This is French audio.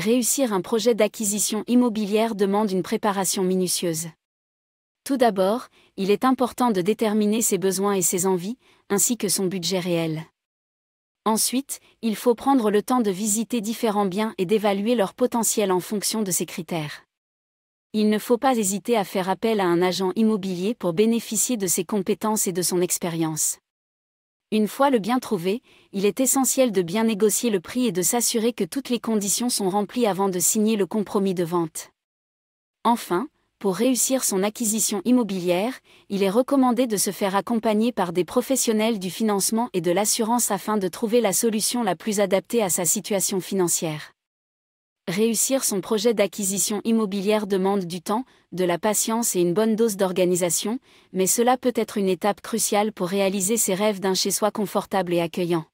Réussir un projet d'acquisition immobilière demande une préparation minutieuse. Tout d'abord, il est important de déterminer ses besoins et ses envies, ainsi que son budget réel. Ensuite, il faut prendre le temps de visiter différents biens et d'évaluer leur potentiel en fonction de ces critères. Il ne faut pas hésiter à faire appel à un agent immobilier pour bénéficier de ses compétences et de son expérience. Une fois le bien trouvé, il est essentiel de bien négocier le prix et de s'assurer que toutes les conditions sont remplies avant de signer le compromis de vente. Enfin, pour réussir son acquisition immobilière, il est recommandé de se faire accompagner par des professionnels du financement et de l'assurance afin de trouver la solution la plus adaptée à sa situation financière. Réussir son projet d'acquisition immobilière demande du temps, de la patience et une bonne dose d'organisation, mais cela peut être une étape cruciale pour réaliser ses rêves d'un chez-soi confortable et accueillant.